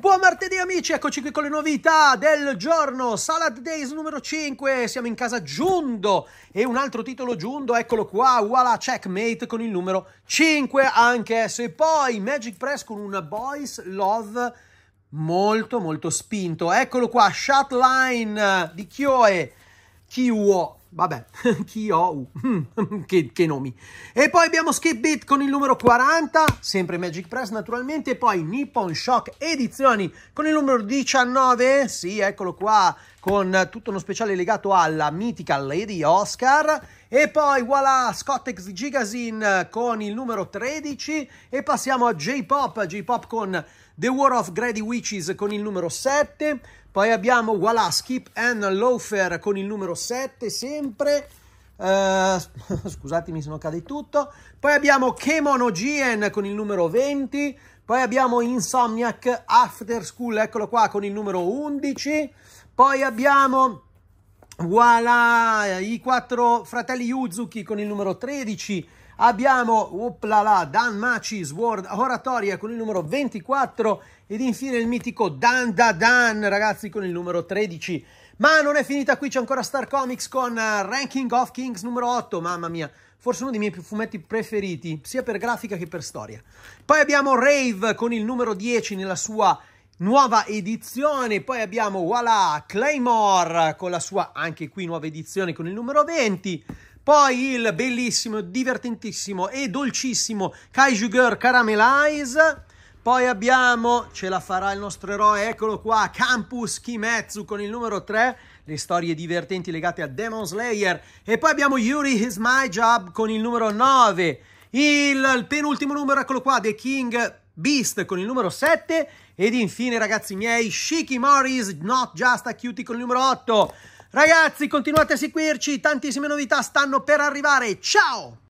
Buon martedì amici, eccoci qui con le novità del giorno, Salad Days numero 5, siamo in casa Giundo e un altro titolo Giundo, eccolo qua, voilà checkmate con il numero 5 anche se poi Magic Press con un Boys Love molto molto spinto, eccolo qua, Shotline di Kyoe, Kiwo Vabbè, chi ho? Mm, che, che, nomi. E poi abbiamo Skip Beat con il numero 40, sempre Magic Press naturalmente, e poi Nippon Shock Edizioni con il numero 19, sì, eccolo qua, con tutto uno speciale legato alla mitica Lady Oscar e poi voilà Scottex Gigazine con il numero 13 e passiamo a J-Pop, J-Pop con The War of Grady Witches con il numero 7, poi abbiamo voilà Skip and Loafer con il numero 7 sempre Uh, scusatemi se non cade tutto. Poi abbiamo Kemono Gien con il numero 20. Poi abbiamo Insomniac After School, eccolo qua, con il numero 11. Poi abbiamo... Voilà, i quattro fratelli Yuzuki con il numero 13. Abbiamo, oplala, Dan Maci, Sword Oratoria con il numero 24. Ed infine il mitico Dan Da Dan, ragazzi, con il numero 13. Ma non è finita qui, c'è ancora Star Comics con eh, Ranking of Kings numero 8, mamma mia. Forse uno dei miei fumetti preferiti, sia per grafica che per storia. Poi abbiamo Rave con il numero 10 nella sua nuova edizione. Poi abbiamo, voilà, Claymore con la sua, anche qui, nuova edizione con il numero 20. Poi il bellissimo, divertentissimo e dolcissimo Kaiju Girl Caramelize poi abbiamo, ce la farà il nostro eroe, eccolo qua, Campus Kimetsu con il numero 3, le storie divertenti legate a Demon Slayer. E poi abbiamo Yuri Is My Job con il numero 9. Il, il penultimo numero, eccolo qua, The King Beast con il numero 7. Ed infine, ragazzi miei, Shiki Morris, Not Just a Cutie con il numero 8. Ragazzi, continuate a seguirci, tantissime novità stanno per arrivare. Ciao!